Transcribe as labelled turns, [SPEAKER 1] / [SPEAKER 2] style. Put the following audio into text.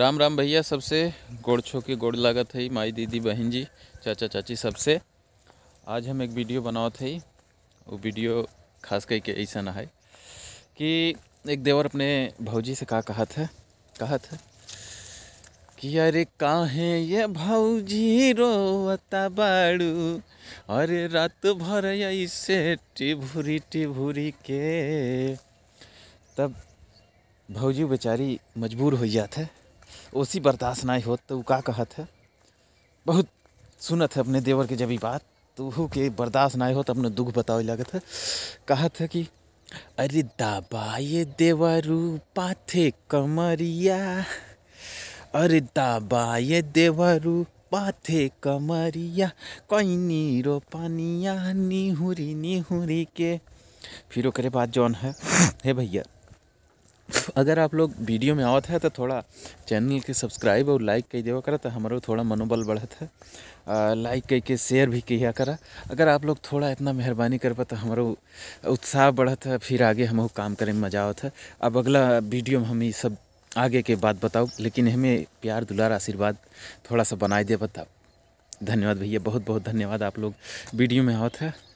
[SPEAKER 1] राम राम भैया सबसे गोड़ छो के गोड़ लागत है माई दीदी बहन जी चाचा चाची सबसे आज हम एक वीडियो बनाओ है वो वीडियो खास करके ऐसा ना है कि एक देवर अपने
[SPEAKER 2] भौजी से कहा कहा था कहा था कि अरे है ये भौजी रोता बाड़ू अरे रात भर ऐसे टिभूरी टिभूरी के तब भाजी बेचारी मजबूर हो जाता है ओसी बर्दाश्त नहीं होत तो का कहत है बहुत सुनत है अपने देवर के जब ही बात तो हु के बर्दाश्त नहीं होत तो अपने दुख बतावे लगत है कहत है कि अरे दबाए देवरू पाथे कमरिया अरे दबाए देवरू पाथे कमरिया कैनी रो पानिया निहुरी निहुरी के फिर ओकरे बाद जौन है हे भैया अगर आप लोग वीडियो में आवत है तो थोड़ा चैनल के सब्सक्राइब और लाइक कर देवा करा तो हमारो थोड़ा मनोबल बढ़त है लाइक करके के शेयर भी किया करा अगर आप लोग थोड़ा इतना मेहरबानी कर पा तो हमारो उत्साह बढ़त है फिर आगे हम काम करें में मजा आवत है अब अगला वीडियो में हम ये सब आगे के बात बताओ लेकिन हमें प्यार दुलार आशीर्वाद थोड़ा सा बनाए दे बताओ धन्यवाद भैया बहुत बहुत धन्यवाद आप लोग वीडियो में आवत है